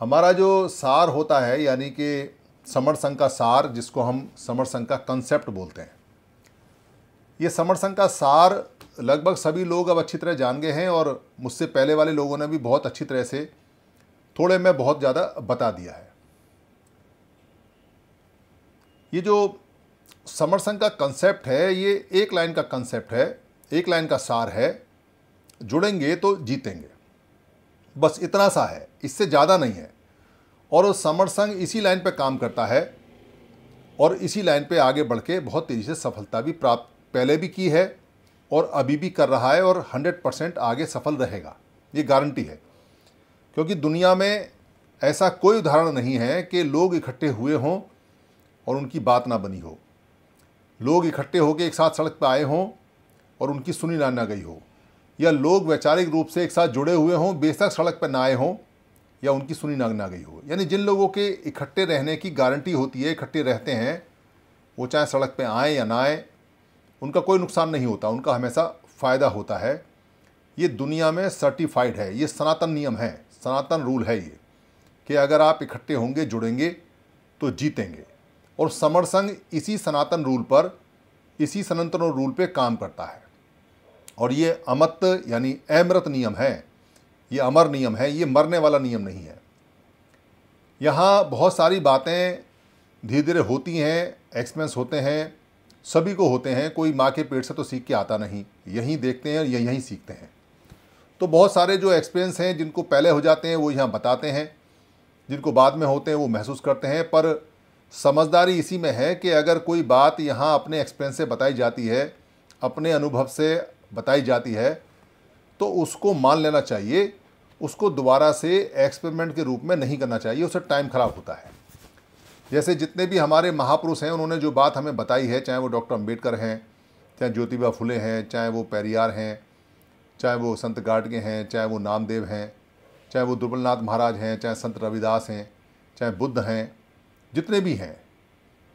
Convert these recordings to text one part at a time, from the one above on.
हमारा जो सार होता है यानी कि समर संघ का सार जिसको हम समर संघ का कंसेप्ट बोलते हैं ये समर संघ का सार लगभग सभी लोग अब अच्छी तरह जान गए हैं और मुझसे पहले वाले लोगों ने भी बहुत अच्छी तरह से थोड़े में बहुत ज़्यादा बता दिया है ये जो समर संघ का कंसेप्ट है ये एक लाइन का कंसेप्ट है एक लाइन का सार है जुड़ेंगे तो जीतेंगे बस इतना सा है इससे ज़्यादा नहीं है और समर संघ इसी लाइन पर काम करता है और इसी लाइन पर आगे बढ़ के बहुत तेज़ी से सफलता भी प्राप्त पहले भी की है और अभी भी कर रहा है और 100 परसेंट आगे सफल रहेगा ये गारंटी है क्योंकि दुनिया में ऐसा कोई उदाहरण नहीं है कि लोग इकट्ठे हुए हों और उनकी बात ना बनी हो लोग इकट्ठे होकर एक साथ सड़क पर आए हों और उनकी सुनी ना, ना गई हो या लोग वैचारिक रूप से एक साथ जुड़े हुए हों बेशक सड़क पर ना आए हों या उनकी सुनी नाग ना गई हो यानी जिन लोगों के इकट्ठे रहने की गारंटी होती है इकट्ठे रहते हैं वो चाहे सड़क पर आए या ना आए उनका कोई नुकसान नहीं होता उनका हमेशा फ़ायदा होता है ये दुनिया में सर्टिफाइड है ये सनातन नियम है सनातन रूल है ये कि अगर आप इकट्ठे होंगे जुड़ेंगे तो जीतेंगे और समर संघ इसी सनातन रूल पर इसी सनातन रूल पे काम करता है और ये अमत यानी अमृत नियम है ये अमर नियम है ये मरने वाला नियम नहीं है यहाँ बहुत सारी बातें धीरे धीरे होती हैं एक्सपेंस होते हैं सभी को होते हैं कोई माँ के पेट से तो सीख के आता नहीं यहीं देखते हैं और यहीं सीखते हैं तो बहुत सारे जो एक्सपीरियंस हैं जिनको पहले हो जाते हैं वो यहाँ बताते हैं जिनको बाद में होते हैं वो महसूस करते हैं पर समझदारी इसी में है कि अगर कोई बात यहाँ अपने एक्सपीरियंस से बताई जाती है अपने अनुभव से बताई जाती है तो उसको मान लेना चाहिए उसको दोबारा से एक्सपेरिमेंट के रूप में नहीं करना चाहिए उससे टाइम ख़राब होता है जैसे जितने भी हमारे महापुरुष हैं उन्होंने जो बात हमें बताई है चाहे वो डॉक्टर अम्बेडकर हैं चाहे ज्योतिबा फुले हैं चाहे वो पेरियार हैं चाहे वो संत गाडगे हैं चाहे वो नामदेव हैं चाहे वो दुर्बलनाथ महाराज हैं चाहे संत रविदास हैं चाहे बुद्ध हैं जितने भी हैं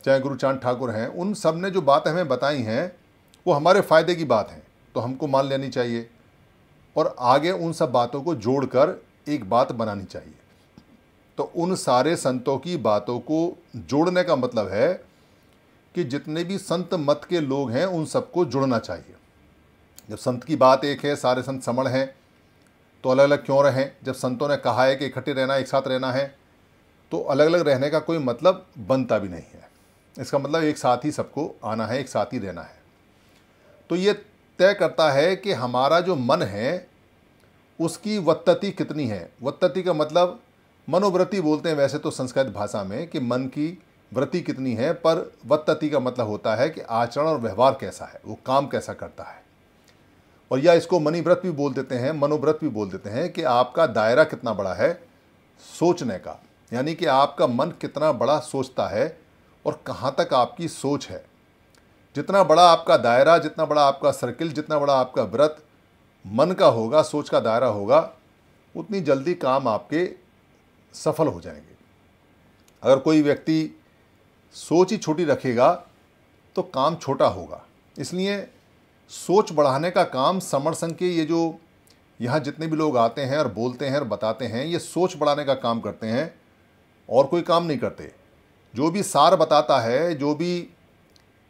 चाहे गुरु चांद ठाकुर हैं उन सब ने जो बातें हमें बताई हैं वो हमारे फ़ायदे की बात हैं तो हमको मान लेनी चाहिए और आगे उन सब बातों को जोड़कर एक बात बनानी चाहिए तो उन सारे संतों की बातों को जोड़ने का मतलब है कि जितने भी संत मत के लोग हैं उन सबको जुड़ना चाहिए जब संत की बात एक है सारे संत समण हैं तो अलग अलग क्यों रहें जब संतों ने कहा है कि इकट्ठे रहना एक साथ रहना है तो अलग अलग रहने का कोई मतलब बनता भी नहीं है इसका मतलब एक साथ ही सबको आना है एक साथ ही रहना है तो ये तय करता है कि हमारा जो मन है उसकी वत्तति कितनी है वत्तति का मतलब मनोवृत्ति बोलते हैं वैसे तो संस्कृत भाषा में कि मन की वृत्ति कितनी है पर वत्तति का मतलब होता है कि आचरण और व्यवहार कैसा है वो काम कैसा करता है और या इसको मनीव्रत भी बोल देते हैं मनोव्रत भी बोल देते हैं कि आपका दायरा कितना बड़ा है सोचने का यानी कि आपका मन कितना बड़ा सोचता है और कहाँ तक आपकी सोच है जितना बड़ा आपका दायरा जितना बड़ा आपका सर्किल जितना बड़ा आपका व्रत मन का होगा सोच का दायरा होगा उतनी जल्दी काम आपके सफल हो जाएंगे अगर कोई व्यक्ति सोच ही छोटी रखेगा तो काम छोटा होगा इसलिए सोच बढ़ाने का काम समर संघ के ये जो यहाँ जितने भी लोग आते हैं और बोलते हैं और बताते हैं ये सोच बढ़ाने का काम करते हैं और कोई काम नहीं करते जो भी सार बताता है जो भी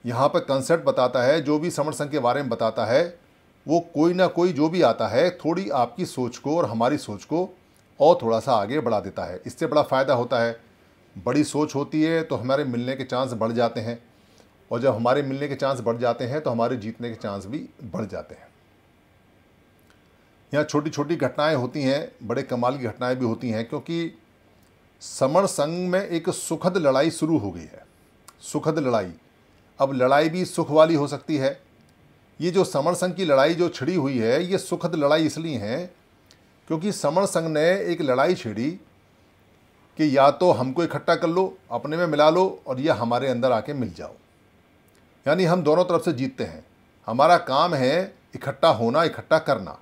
यहाँ पर कंसेप्ट बताता है जो भी समर संघ के बारे में बताता है वो कोई ना कोई जो भी आता है थोड़ी आपकी सोच को और हमारी सोच को और थोड़ा सा आगे बढ़ा देता है इससे बड़ा फ़ायदा होता है बड़ी सोच होती है तो हमारे मिलने के चांस बढ़ जाते हैं और जब हमारे मिलने के चांस बढ़ जाते हैं तो हमारे जीतने के चांस भी बढ़ जाते हैं यहाँ छोटी छोटी घटनाएं होती हैं बड़े कमाल की घटनाएं भी होती हैं क्योंकि समर संघ में एक सुखद लड़ाई शुरू हो गई है सुखद लड़ाई अब लड़ाई भी सुख वाली हो सकती है ये जो समर संघ की लड़ाई जो छिड़ी हुई है ये सुखद लड़ाई इसलिए है क्योंकि समर संघ ने एक लड़ाई छिड़ी कि या तो हमको इकट्ठा कर लो अपने में मिला लो और या हमारे अंदर आके मिल जाओ यानी हम दोनों तरफ से जीतते हैं हमारा काम है इकट्ठा होना इकट्ठा करना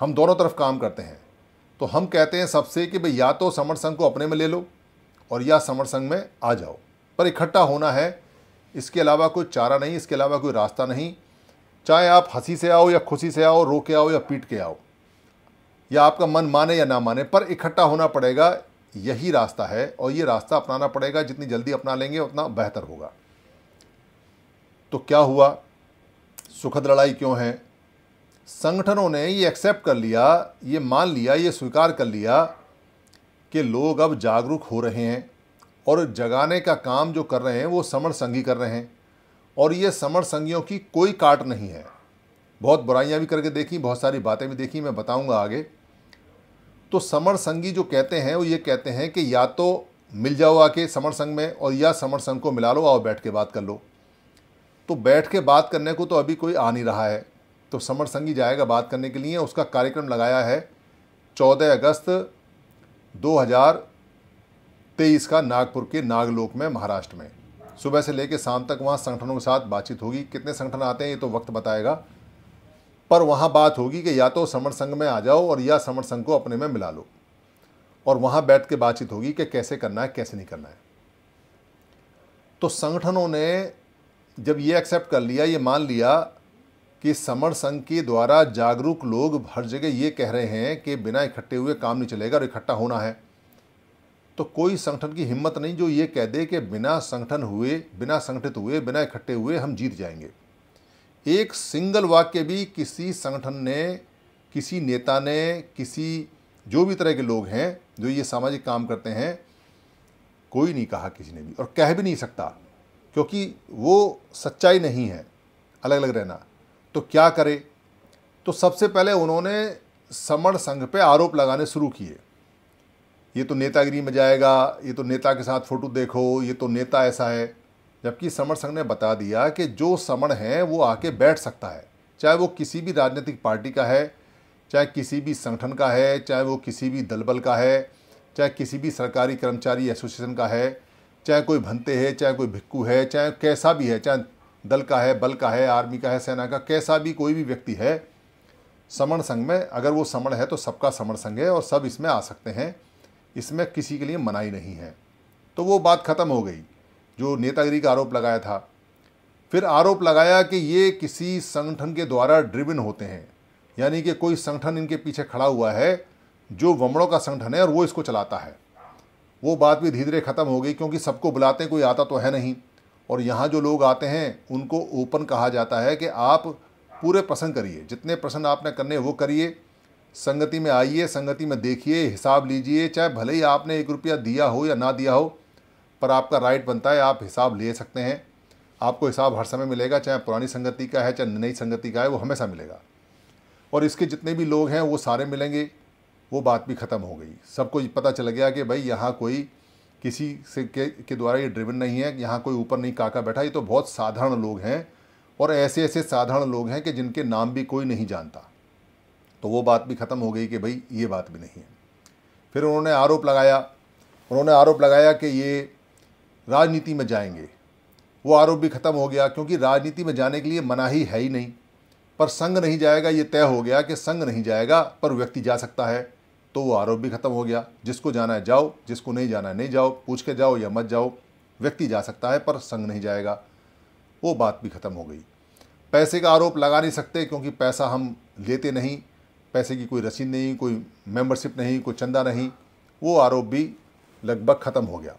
हम दोनों तरफ काम करते हैं तो हम कहते हैं सबसे कि भाई या तो समर संघ को अपने में ले लो और या समर संघ में आ जाओ पर इकट्ठा होना है इसके अलावा कोई चारा नहीं इसके अलावा कोई रास्ता नहीं चाहे आप हंसी से आओ या खुशी से आओ रो के आओ या पीट के आओ या आपका मन माने या ना माने पर इकट्ठा होना पड़ेगा यही रास्ता है और ये रास्ता अपनाना पड़ेगा जितनी जल्दी अपना लेंगे उतना बेहतर होगा तो क्या हुआ सुखद लड़ाई क्यों है संगठनों ने ये एक्सेप्ट कर लिया ये मान लिया ये स्वीकार कर लिया कि लोग अब जागरूक हो रहे हैं और जगाने का काम जो कर रहे हैं वो समर संघी कर रहे हैं और ये समर संघियों की कोई काट नहीं है बहुत बुराइयां भी करके देखी बहुत सारी बातें भी देखी मैं बताऊंगा आगे तो समर संघी जो कहते हैं वो ये कहते हैं कि या तो मिल जाओ आके समर संघ में और या समर संघ को मिला लो आओ बैठ के बात कर लो तो बैठ के बात करने को तो अभी कोई आ नहीं रहा है तो समर संघी जाएगा बात करने के लिए उसका कार्यक्रम लगाया है चौदह अगस्त 2000 तेईस का नागपुर के नागलोक में महाराष्ट्र में सुबह से लेकर शाम तक वहाँ संगठनों के साथ बातचीत होगी कितने संगठन आते हैं ये तो वक्त बताएगा पर वहाँ बात होगी कि या तो समर संघ में आ जाओ और या समर संघ को अपने में मिला लो और वहाँ बैठ के बातचीत होगी कि कैसे करना है कैसे नहीं करना है तो संगठनों ने जब ये एक्सेप्ट कर लिया ये मान लिया कि समर संघ के द्वारा जागरूक लोग हर जगह ये कह रहे हैं कि बिना इकट्ठे हुए काम नहीं चलेगा और इकट्ठा होना है तो कोई संगठन की हिम्मत नहीं जो ये कह दे कि बिना संगठन हुए बिना संगठित हुए बिना इकट्ठे हुए हम जीत जाएंगे एक सिंगल वाक्य भी किसी संगठन ने किसी नेता ने किसी जो भी तरह के लोग हैं जो ये सामाजिक काम करते हैं कोई नहीं कहा किसी ने भी और कह भी नहीं सकता क्योंकि वो सच्चाई नहीं है अलग अलग रहना तो क्या करे तो सबसे पहले उन्होंने समण संघ पे आरोप लगाने शुरू किए ये तो नेतागिरी में जाएगा ये तो नेता के साथ फ़ोटो देखो ये तो नेता ऐसा है जबकि समण संघ ने बता दिया कि जो समण है वो आके बैठ सकता है चाहे वो किसी भी राजनीतिक पार्टी का है चाहे किसी भी संगठन का है चाहे वो किसी भी दलबल का है चाहे किसी भी सरकारी कर्मचारी एसोसिएशन का है चाहे कोई भंते है चाहे कोई भिक्कू है चाहे कैसा भी है चाहे दल का है बल का है आर्मी का है सेना का कैसा भी कोई भी व्यक्ति है समण संघ में अगर वो समण है तो सबका समण संघ है और सब इसमें आ सकते हैं इसमें किसी के लिए मनाही नहीं है तो वो बात ख़त्म हो गई जो नेतागिरी का आरोप लगाया था फिर आरोप लगाया कि ये किसी संगठन के द्वारा ड्रिविन होते हैं यानी कि कोई संगठन इनके पीछे खड़ा हुआ है जो वमड़ों का संगठन है और वो इसको चलाता है वो बात भी धीरे धीरे ख़त्म हो गई क्योंकि सबको बुलाते हैं कोई आता तो है नहीं और यहाँ जो लोग आते हैं उनको ओपन कहा जाता है कि आप पूरे प्रसंग करिए जितने प्रसंग आपने करने वो करिए संगति में आइए संगति में देखिए हिसाब लीजिए चाहे भले ही आपने एक रुपया दिया हो या ना दिया हो पर आपका राइट बनता है आप हिसाब ले सकते हैं आपको हिसाब हर समय मिलेगा चाहे पुरानी संगति का है चाहे नई संगति का है वो हमेशा मिलेगा और इसके जितने भी लोग हैं वो सारे मिलेंगे वो बात भी ख़त्म हो गई सबको पता चल गया कि भाई यहाँ कोई किसी से के, के द्वारा ये ड्रिवन नहीं है यहाँ कोई ऊपर नहीं काका बैठा ये तो बहुत साधारण लोग हैं और ऐसे ऐसे साधारण लोग हैं कि जिनके नाम भी कोई नहीं जानता तो वो बात भी ख़त्म हो गई कि भाई ये बात भी नहीं है फिर उन्होंने आरोप लगाया उन्होंने आरोप लगाया कि ये राजनीति में जाएंगे वो आरोप भी ख़त्म हो गया क्योंकि राजनीति में जाने के लिए मनाही है ही नहीं पर संघ नहीं जाएगा ये तय हो गया कि संघ नहीं जाएगा पर व्यक्ति जा सकता है तो वो आरोप भी ख़त्म हो गया जिसको जाना है जाओ जिसको नहीं जाना है नहीं जाओ पूछ के जाओ या मत जाओ व्यक्ति जा सकता है पर संग नहीं जाएगा वो बात भी ख़त्म हो गई पैसे का आरोप लगा नहीं सकते क्योंकि पैसा हम लेते नहीं पैसे की कोई रसीद नहीं कोई मेंबरशिप नहीं कोई चंदा नहीं वो आरोप भी लगभग ख़त्म हो गया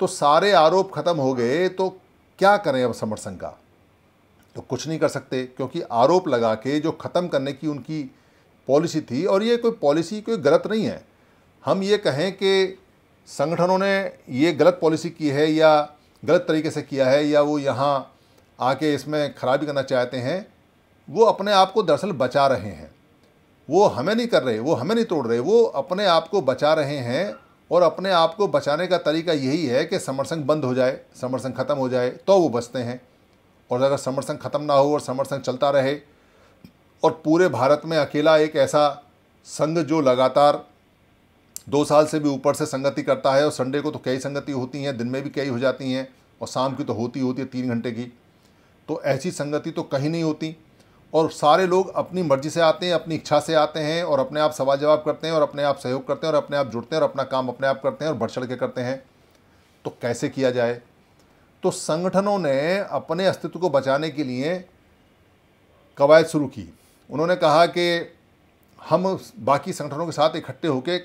तो सारे आरोप ख़त्म हो गए तो क्या करें अब समर संघ का तो कुछ नहीं कर सकते क्योंकि आरोप लगा के जो ख़त्म करने की उनकी पॉलिसी थी और ये कोई पॉलिसी कोई गलत नहीं है हम ये कहें कि संगठनों ने ये गलत पॉलिसी की है या गलत तरीके से किया है या वो यहाँ आके इसमें खराबी करना चाहते हैं वो अपने आप को दरअसल बचा रहे हैं वो हमें नहीं कर रहे वो हमें नहीं तोड़ रहे वो अपने आप को बचा रहे हैं और अपने आप को बचाने का तरीका यही है कि समरसंग बंद हो जाए समरसंग ख़त्म हो जाए तो वो बचते हैं और अगर समरसंग ख़त्म ना हो और समरसंग चलता रहे और पूरे भारत में अकेला एक ऐसा संघ जो लगातार दो साल से भी ऊपर से संगति करता है और संडे को तो कई संगति होती हैं दिन में भी कई हो जाती हैं और शाम की तो होती होती है तीन घंटे की तो ऐसी संगति तो कहीं नहीं होती और सारे लोग अपनी मर्जी से आते हैं अपनी इच्छा से आते हैं और अपने आप सवाल जवाब करते हैं और अपने आप सहयोग करते हैं और अपने आप जुड़ते हैं और अपना काम अपने आप करते हैं और बढ़ चढ़ के करते हैं तो कैसे किया जाए तो संगठनों ने अपने अस्तित्व को बचाने के लिए कवायद शुरू की उन्होंने कहा कि हम बाकी संगठनों के साथ इकट्ठे होकर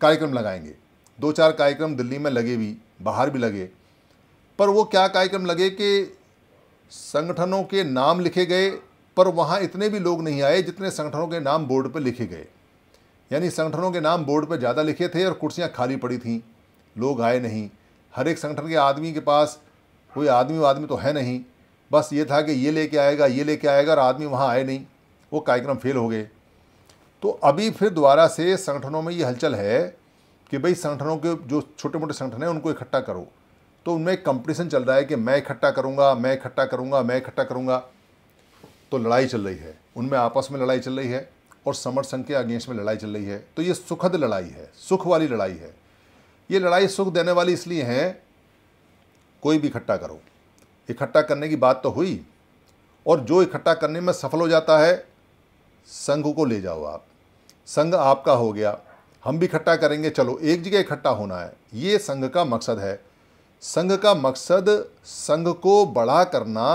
कार्यक्रम लगाएंगे दो चार कार्यक्रम दिल्ली में लगे भी बाहर भी लगे पर वो क्या कार्यक्रम लगे कि संगठनों के नाम लिखे गए पर वहाँ इतने भी लोग नहीं आए जितने संगठनों के नाम बोर्ड पर लिखे गए यानी संगठनों के नाम बोर्ड पर ज़्यादा लिखे थे और कुर्सियाँ खाली पड़ी थीं लोग आए नहीं हर एक संगठन के आदमी के पास कोई आदमी आदमी तो है नहीं बस ये था कि ये लेके आएगा ये लेके आएगा और आदमी वहाँ आए नहीं वो कार्यक्रम फेल हो गए तो अभी फिर दोबारा से संगठनों में ये हलचल है कि भाई संगठनों के जो छोटे मोटे संगठन हैं उनको इकट्ठा करो तो उनमें एक कंपटीशन चल रहा है कि मैं इकट्ठा करूँगा मैं इकट्ठा करूँगा मैं इकट्ठा करूँगा तो लड़ाई चल रही है उनमें आपस में लड़ाई चल रही है और संघ के अगेंस्ट में लड़ाई चल रही है तो ये सुखद लड़ाई है सुख वाली लड़ाई है ये लड़ाई सुख देने वाली इसलिए है कोई भी इकट्ठा करो इकट्ठा करने की बात तो हुई और जो इकट्ठा करने में सफल हो जाता है संघ को ले जाओ आप संघ आपका हो गया हम भी इकट्ठा करेंगे चलो एक जगह इकट्ठा होना है ये संघ का मकसद है संघ का मकसद संघ को बड़ा करना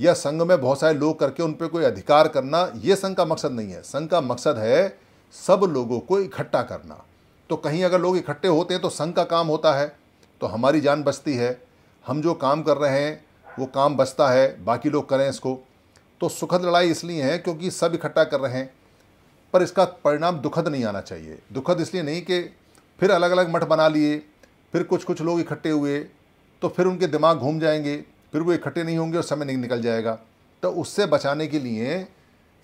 या संघ में बहुत सारे लोग करके उन पर कोई अधिकार करना ये संघ का मकसद नहीं है संघ का मकसद है सब लोगों को इकट्ठा करना तो कहीं अगर लोग इकट्ठे होते हैं तो संघ का काम होता है तो हमारी जान बचती है हम जो काम कर रहे हैं वो काम बचता है बाकी लोग करें इसको तो सुखद लड़ाई इसलिए है क्योंकि सब इकट्ठा कर रहे हैं पर इसका परिणाम दुखद नहीं आना चाहिए दुखद इसलिए नहीं कि फिर अलग अलग मठ बना लिए फिर कुछ कुछ लोग इकट्ठे हुए तो फिर उनके दिमाग घूम जाएंगे फिर वो इकट्ठे नहीं होंगे और समय नहीं निकल जाएगा तो उससे बचाने के लिए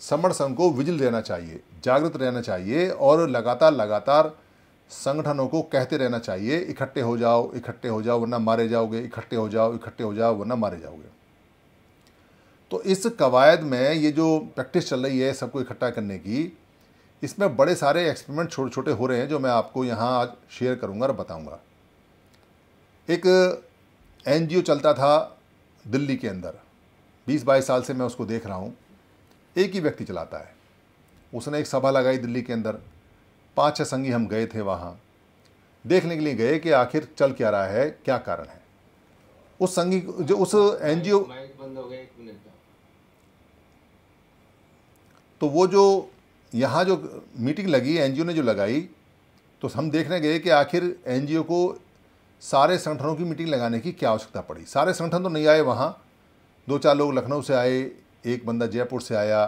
समर संघ को विजिल रहना चाहिए जागृत रहना चाहिए और लगातार लगातार संगठनों को कहते रहना चाहिए इकट्ठे हो जाओ इकट्ठे हो जाओ वरना मारे जाओगे इकट्ठे हो जाओ इकट्ठे हो जाओ वरना मारे जाओगे तो इस कवायद में ये जो प्रैक्टिस चल रही है सबको इकट्ठा करने की इसमें बड़े सारे एक्सपेरिमेंट छोटे छोटे हो रहे हैं जो मैं आपको यहाँ आज शेयर करूँगा और बताऊँगा एक एन चलता था दिल्ली के अंदर बीस बाईस साल से मैं उसको देख रहा हूँ एक ही व्यक्ति चलाता है उसने एक सभा लगाई दिल्ली के अंदर पाँच छः संगी हम गए थे वहाँ देखने के लिए गए कि आखिर चल क्या रहा है क्या कारण है उस संगी जो उस एन जी ओ तो वो जो यहाँ जो मीटिंग लगी एन ने जो लगाई तो हम देखने गए कि आखिर एन को सारे संगठनों की मीटिंग लगाने की क्या आवश्यकता पड़ी सारे संगठन तो नहीं आए वहाँ दो चार लोग लखनऊ से आए एक बंदा जयपुर से आया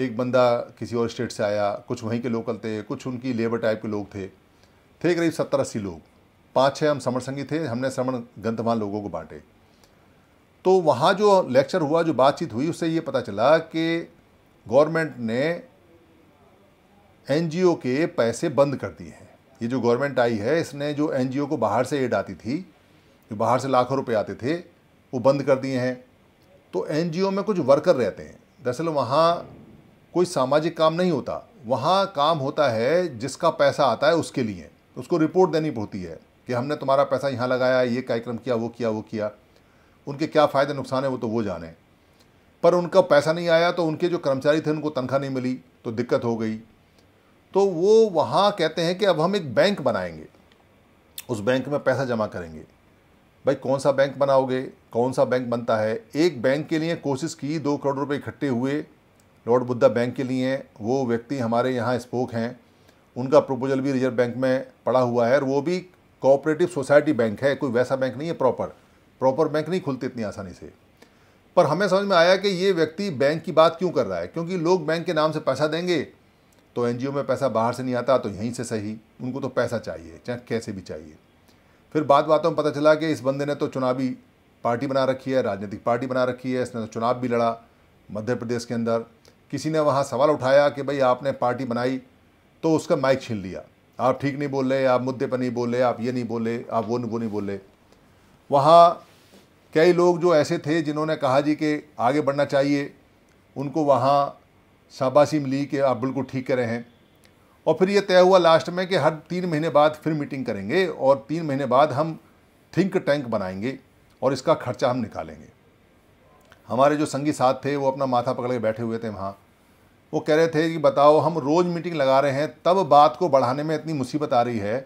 एक बंदा किसी और स्टेट से आया कुछ वहीं के लोकल थे कुछ उनकी लेबर टाइप के लोग थे थे करीब सत्तर अस्सी लोग पाँच छः हम समर संगी थे हमने श्रमण गंतमान लोगों को बांटे तो वहाँ जो लेक्चर हुआ जो बातचीत हुई उससे ये पता चला कि गवर्नमेंट ने एनजीओ के पैसे बंद कर दिए हैं ये जो गवर्नमेंट आई है इसने जो एन को बाहर से एड आती थी जो बाहर से लाखों रुपये आते थे वो बंद कर दिए हैं तो एन में कुछ वर्कर रहते हैं दरअसल वहाँ कोई सामाजिक काम नहीं होता वहाँ काम होता है जिसका पैसा आता है उसके लिए उसको रिपोर्ट देनी पड़ती है कि हमने तुम्हारा पैसा यहाँ लगाया ये कार्यक्रम किया वो किया वो किया उनके क्या फ़ायदे नुकसान है वो तो वो जाने पर उनका पैसा नहीं आया तो उनके जो कर्मचारी थे उनको तनख्वाह नहीं मिली तो दिक्कत हो गई तो वो वहाँ कहते हैं कि अब हम एक बैंक बनाएंगे उस बैंक में पैसा जमा करेंगे भाई कौन सा बैंक बनाओगे कौन सा बैंक बनता है एक बैंक के लिए कोशिश की दो करोड़ रुपए इकट्ठे हुए लॉर्ड बुद्धा बैंक के लिए वो व्यक्ति हमारे यहाँ स्पोक हैं उनका प्रपोजल भी रिजर्व बैंक में पड़ा हुआ है और वो भी कोऑपरेटिव सोसाइटी बैंक है कोई वैसा बैंक नहीं है प्रॉपर प्रॉपर बैंक नहीं खुलते इतनी आसानी से पर हमें समझ में आया कि ये व्यक्ति बैंक की बात क्यों कर रहा है क्योंकि लोग बैंक के नाम से पैसा देंगे तो एन में पैसा बाहर से नहीं आता तो यहीं से सही उनको तो पैसा चाहिए चाहे कैसे भी चाहिए फिर बात बातों में पता चला कि इस बंदे ने तो चुनावी पार्टी बना रखी है राजनीतिक पार्टी बना रखी है इसने तो चुनाव भी लड़ा मध्य प्रदेश के अंदर किसी ने वहाँ सवाल उठाया कि भाई आपने पार्टी बनाई तो उसका माइक छीन लिया आप ठीक नहीं बोल रहे आप मुद्दे पर नहीं बोले आप ये नहीं बोले आप वो नहीं वो नहीं बोले वहाँ कई लोग जो ऐसे थे जिन्होंने कहा जी कि आगे बढ़ना चाहिए उनको वहाँ शाबासीम ली कि आप बिल्कुल ठीक करें रहे हैं और फिर ये तय हुआ लास्ट में कि हर तीन महीने बाद फिर मीटिंग करेंगे और तीन महीने बाद हम थिंक टैंक बनाएंगे और इसका खर्चा हम निकालेंगे हमारे जो संगी साथ थे वो अपना माथा पकड़ के बैठे हुए थे वहाँ वो कह रहे थे कि बताओ हम रोज़ मीटिंग लगा रहे हैं तब बात को बढ़ाने में इतनी मुसीबत आ रही है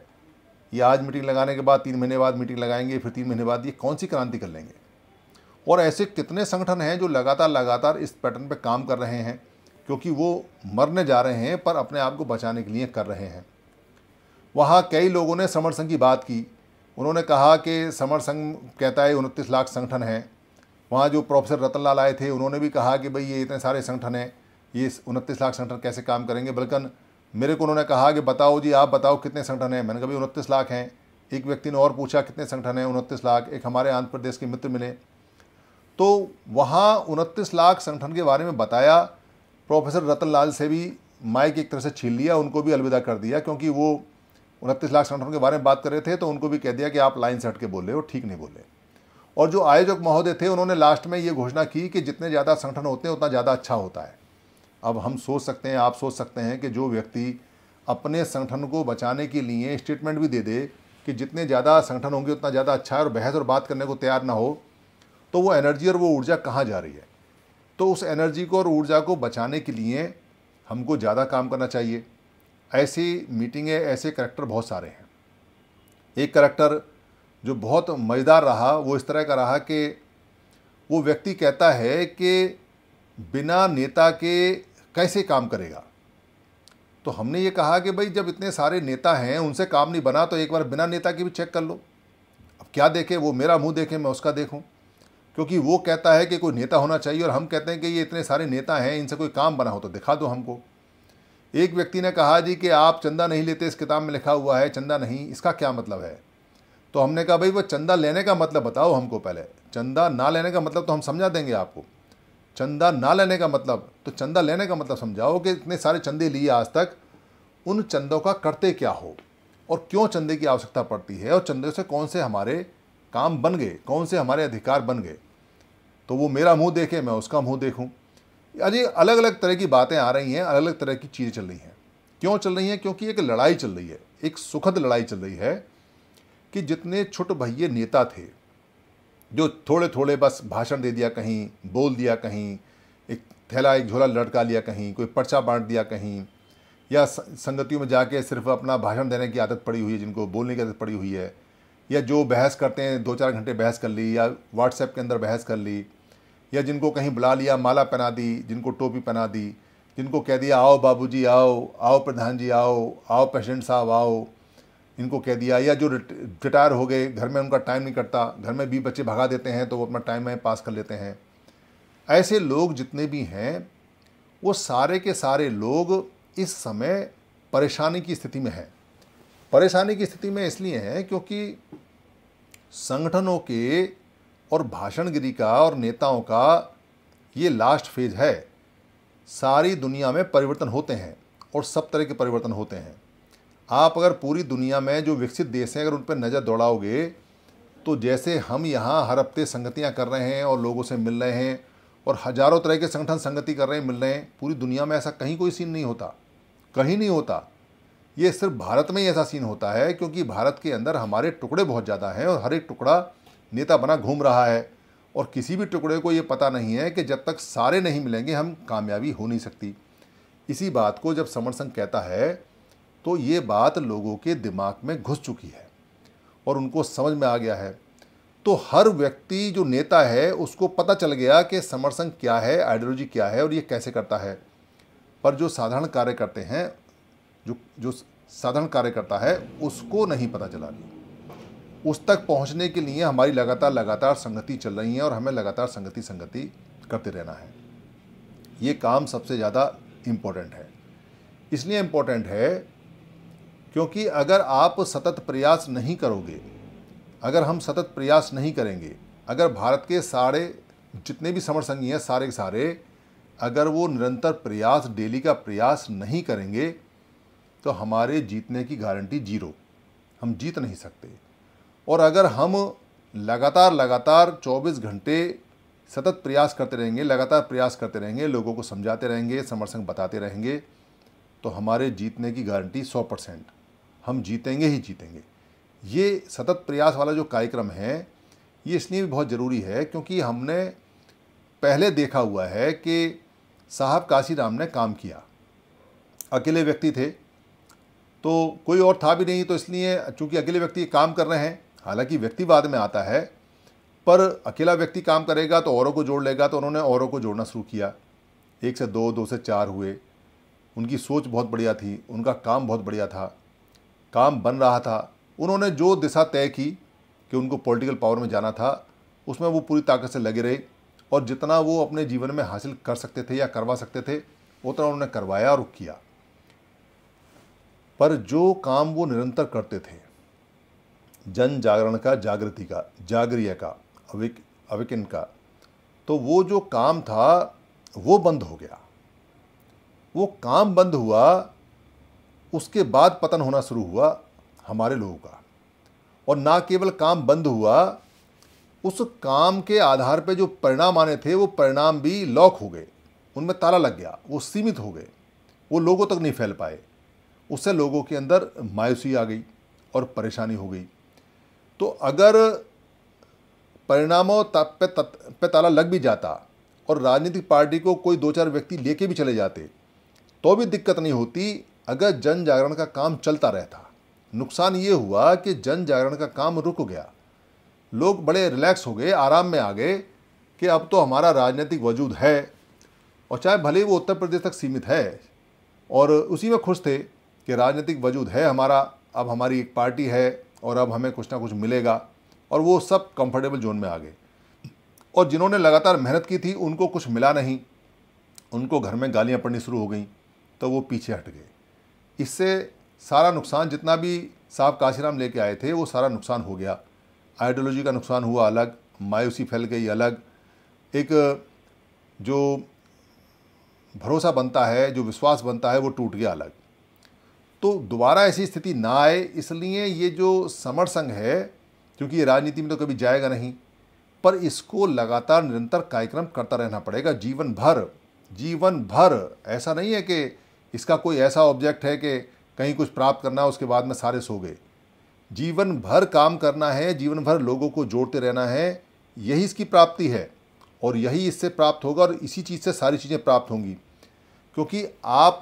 ये आज मीटिंग लगाने के बाद तीन महीने बाद मीटिंग लगाएंगे फिर तीन महीने बाद ये कौन सी क्रांति कर लेंगे और ऐसे कितने संगठन हैं जो लगातार लगातार इस पैटर्न पर काम कर रहे हैं क्योंकि वो मरने जा रहे हैं पर अपने आप को बचाने के लिए कर रहे हैं वहाँ कई लोगों ने समर संघ की बात की उन्होंने कहा कि समर संघ कहता है उनतीस लाख संगठन हैं वहाँ जो प्रोफेसर रतनलाल आए थे उन्होंने भी कहा कि भाई ये इतने सारे संगठन हैं ये उनतीस लाख संगठन कैसे काम करेंगे बल्कि मेरे को उन्होंने कहा कि बताओ जी आप बताओ कितने संगठन हैं मैंने कहा भाई उनतीस लाख हैं एक व्यक्ति ने और पूछा कितने संगठन हैं उनतीस लाख एक हमारे आंध्र प्रदेश के मित्र मिले तो वहाँ उनतीस लाख संगठन के बारे में बताया प्रोफेसर रतन लाल से भी माइक एक तरह से छीन लिया उनको भी अलविदा कर दिया क्योंकि वो उनतीस लाख संगठन के बारे में बात कर रहे थे तो उनको भी कह दिया कि आप लाइन से हट के बोले और ठीक नहीं बोले और जो आयोजक महोदय थे उन्होंने लास्ट में ये घोषणा की कि जितने ज़्यादा संगठन होते हैं उतना ज़्यादा अच्छा होता है अब हम सोच सकते हैं आप सोच सकते हैं कि जो व्यक्ति अपने संगठन को बचाने के लिए स्टेटमेंट भी दे दे कि जितने ज़्यादा संगठन होंगे उतना ज़्यादा अच्छा है और बहस और बात करने को तैयार ना हो तो वो एनर्जी और वो ऊर्जा कहाँ जा रही है तो उस एनर्जी को और ऊर्जा को बचाने के लिए हमको ज़्यादा काम करना चाहिए ऐसी मीटिंगें ऐसे करैक्टर बहुत सारे हैं एक करेक्टर जो बहुत मज़ेदार रहा वो इस तरह का रहा कि वो व्यक्ति कहता है कि बिना नेता के कैसे काम करेगा तो हमने ये कहा कि भाई जब इतने सारे नेता हैं उनसे काम नहीं बना तो एक बार बिना नेता की भी चेक कर लो अब क्या देखे वो मेरा मुंह देखे मैं उसका देखूं क्योंकि वो कहता है कि कोई नेता होना चाहिए और हम कहते हैं कि ये इतने सारे नेता हैं इनसे कोई काम बना हो तो दिखा दो हमको एक व्यक्ति ने कहा जी कि आप चंदा नहीं लेते इस किताब में लिखा हुआ है चंदा नहीं इसका क्या मतलब है तो हमने कहा भाई वो चंदा लेने का मतलब बताओ हमको पहले चंदा ना लेने का मतलब तो हम समझा देंगे आपको चंदा ना लेने का मतलब तो चंदा लेने का मतलब समझाओ कि इतने सारे चंदे लिए आज तक उन चंदों का करते क्या हो और क्यों चंदे की आवश्यकता पड़ती है और चंदे से कौन से हमारे काम बन गए कौन से हमारे अधिकार बन गए तो वो मेरा मुंह देखे मैं उसका मुंह देखूं यानी अलग अलग तरह की बातें आ रही हैं अलग अलग तरह की चीज़ें चल रही हैं क्यों चल रही हैं क्योंकि एक लड़ाई चल रही है एक सुखद लड़ाई चल रही है कि जितने छुट भैये नेता थे जो थोड़े थोड़े बस भाषण दे दिया कहीं बोल दिया कहीं एक थैला एक झोला लटका लिया कहीं कोई पर्चा बांट दिया कहीं या संगतियों में जाके सिर्फ अपना भाषण देने की आदत पड़ी हुई है जिनको बोलने की आदत पड़ी हुई है या जो बहस करते हैं दो चार घंटे बहस कर ली या व्हाट्सएप के अंदर बहस कर ली या जिनको कहीं बुला लिया माला पहना दी जिनको टोपी पहना दी जिनको कह दिया आओ बाबूजी आओ आओ प्रधान जी आओ आओ प्रेसिडेंट साहब आओ इनको कह दिया या जो रिटायर हो गए घर में उनका टाइम नहीं कटता घर में भी बच्चे भगा देते हैं तो वो अपना टाइम में पास कर लेते हैं ऐसे लोग जितने भी हैं वो सारे के सारे लोग इस समय परेशानी की स्थिति में हैं परेशानी की स्थिति में इसलिए हैं क्योंकि संगठनों के और भाषणगिरी का और नेताओं का ये लास्ट फेज है सारी दुनिया में परिवर्तन होते हैं और सब तरह के परिवर्तन होते हैं आप अगर पूरी दुनिया में जो विकसित देश हैं अगर उन पर नज़र दौड़ाओगे तो जैसे हम यहाँ हर हफ्ते संगतियाँ कर रहे हैं और लोगों से मिल रहे हैं और हज़ारों तरह के संगठन संगति कर रहे हैं मिल रहे हैं पूरी दुनिया में ऐसा कहीं कोई सीन नहीं होता कहीं नहीं होता ये सिर्फ भारत में ही ऐसा सीन होता है क्योंकि भारत के अंदर हमारे टुकड़े बहुत ज़्यादा हैं और हर एक टुकड़ा नेता बना घूम रहा है और किसी भी टुकड़े को ये पता नहीं है कि जब तक सारे नहीं मिलेंगे हम कामयाबी हो नहीं सकती इसी बात को जब समर संघ कहता है तो ये बात लोगों के दिमाग में घुस चुकी है और उनको समझ में आ गया है तो हर व्यक्ति जो नेता है उसको पता चल गया कि समर संघ क्या है आइडियोलॉजी क्या है और ये कैसे करता है पर जो साधारण कार्य करते हैं जो जो साधारण कार्य करता है उसको नहीं पता चला नहीं उस तक पहुंचने के लिए हमारी लगातार लगातार संगति चल रही है और हमें लगातार संगति संगति करते रहना है ये काम सबसे ज़्यादा इम्पोर्टेंट है इसलिए इम्पोर्टेंट है क्योंकि अगर आप सतत प्रयास नहीं करोगे अगर हम सतत प्रयास नहीं करेंगे अगर भारत के सारे जितने भी समर संघी हैं सारे के सारे अगर वो निरंतर प्रयास डेली का प्रयास नहीं करेंगे तो हमारे जीतने की गारंटी जीरो हम जीत नहीं सकते और अगर हम लगातार लगातार 24 घंटे सतत प्रयास करते रहेंगे लगातार प्रयास करते रहेंगे लोगों को समझाते रहेंगे समर्थन बताते रहेंगे तो हमारे जीतने की गारंटी 100 परसेंट हम जीतेंगे ही जीतेंगे ये सतत प्रयास वाला जो कार्यक्रम है ये इसलिए भी बहुत ज़रूरी है क्योंकि हमने पहले देखा हुआ है कि साहब काशीराम ने काम किया अकेले व्यक्ति थे तो कोई और था भी नहीं तो इसलिए चूँकि अकेले व्यक्ति काम कर रहे हैं हालांकि व्यक्तिवाद में आता है पर अकेला व्यक्ति काम करेगा तो औरों को जोड़ लेगा तो उन्होंने औरों को जोड़ना शुरू किया एक से दो दो से चार हुए उनकी सोच बहुत बढ़िया थी उनका काम बहुत बढ़िया था काम बन रहा था उन्होंने जो दिशा तय की कि उनको पॉलिटिकल पावर में जाना था उसमें वो पूरी ताकत से लगे रहे और जितना वो अपने जीवन में हासिल कर सकते थे या करवा सकते थे उतना उन्होंने करवाया और किया पर जो काम वो निरंतर करते थे जन जागरण का जागृति का जागरिय का अविक अविकिन का तो वो जो काम था वो बंद हो गया वो काम बंद हुआ उसके बाद पतन होना शुरू हुआ हमारे लोगों का और ना केवल काम बंद हुआ उस काम के आधार पे जो परिणाम आने थे वो परिणाम भी लॉक हो गए उनमें ताला लग गया वो सीमित हो गए वो लोगों तक नहीं फैल पाए उससे लोगों के अंदर मायूसी आ गई और परेशानी हो गई तो अगर परिणामों पे, पे ताला लग भी जाता और राजनीतिक पार्टी को कोई दो चार व्यक्ति लेके भी चले जाते तो भी दिक्कत नहीं होती अगर जन जागरण का काम चलता रहता नुकसान ये हुआ कि जन जागरण का काम रुक गया लोग बड़े रिलैक्स हो गए आराम में आ गए कि अब तो हमारा राजनीतिक वजूद है और चाहे भले वो उत्तर प्रदेश तक सीमित है और उसी में खुश थे कि राजनीतिक वजूद है हमारा अब हमारी एक पार्टी है और अब हमें कुछ ना कुछ मिलेगा और वो सब कंफर्टेबल जोन में आ गए और जिन्होंने लगातार मेहनत की थी उनको कुछ मिला नहीं उनको घर में गालियाँ पड़नी शुरू हो गई तो वो पीछे हट गए इससे सारा नुकसान जितना भी साहब काशीराम लेके आए थे वो सारा नुकसान हो गया आइडियोलॉजी का नुकसान हुआ अलग मायूसी फैल गई अलग एक जो भरोसा बनता है जो विश्वास बनता है वो टूट गया अलग तो दोबारा ऐसी स्थिति ना आए इसलिए ये जो समर संघ है क्योंकि ये राजनीति में तो कभी जाएगा नहीं पर इसको लगातार निरंतर कार्यक्रम करता रहना पड़ेगा जीवन भर जीवन भर ऐसा नहीं है कि इसका कोई ऐसा ऑब्जेक्ट है कि कहीं कुछ प्राप्त करना उसके बाद में सारे सो गए जीवन भर काम करना है जीवन भर लोगों को जोड़ते रहना है यही इसकी प्राप्ति है और यही इससे प्राप्त होगा और इसी चीज़ से सारी चीज़ें प्राप्त होंगी क्योंकि आप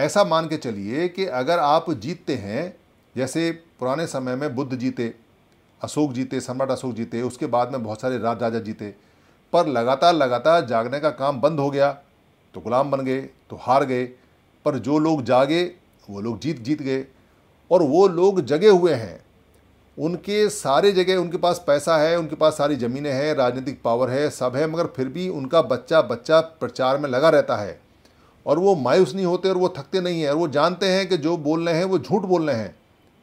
ऐसा मान के चलिए कि अगर आप जीतते हैं जैसे पुराने समय में बुद्ध जीते अशोक जीते सम्राट अशोक जीते उसके बाद में बहुत सारे राज राजा जीते पर लगातार लगातार जागने का काम बंद हो गया तो गुलाम बन गए तो हार गए पर जो लोग जागे वो लोग जीत जीत गए और वो लोग जगे हुए हैं उनके सारे जगह उनके पास पैसा है उनके पास सारी ज़मीनें हैं राजनीतिक पावर है सब है मगर फिर भी उनका बच्चा बच्चा प्रचार में लगा रहता है और वो मायूस नहीं होते और वो थकते नहीं हैं और वो जानते हैं कि जो बोल रहे हैं वो झूठ बोल रहे हैं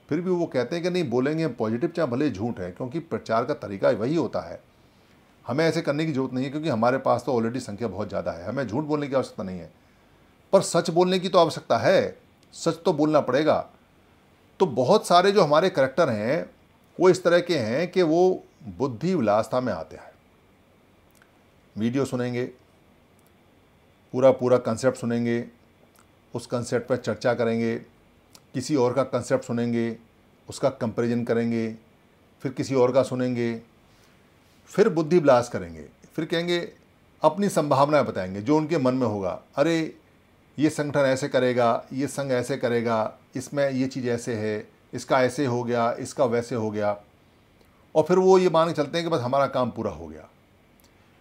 फिर भी वो कहते हैं कि नहीं बोलेंगे हम पॉजिटिव चाहे भले झूठ है क्योंकि प्रचार का तरीका वही होता है हमें ऐसे करने की ज़रूरत नहीं है क्योंकि हमारे पास तो ऑलरेडी संख्या बहुत ज़्यादा है हमें झूठ बोलने की आवश्यकता नहीं है पर सच बोलने की तो आवश्यकता है सच तो बोलना पड़ेगा तो बहुत सारे जो हमारे करेक्टर हैं वो इस तरह के हैं कि वो बुद्धि विलासता में आते हैं वीडियो सुनेंगे पूरा पूरा कंसेप्ट सुनेंगे उस कंसेप्ट पर चर्चा करेंगे किसी और का कंसेप्ट सुनेंगे उसका कंपेरिजन करेंगे फिर किसी और का सुनेंगे फिर बुद्धि विलास करेंगे फिर कहेंगे अपनी संभावनाएं बताएंगे जो उनके मन में होगा अरे ये संगठन ऐसे करेगा ये संघ ऐसे करेगा इसमें ये चीज़ ऐसे है इसका ऐसे हो गया इसका वैसे हो गया और फिर वो ये मान के चलते हैं कि बस हमारा काम पूरा हो गया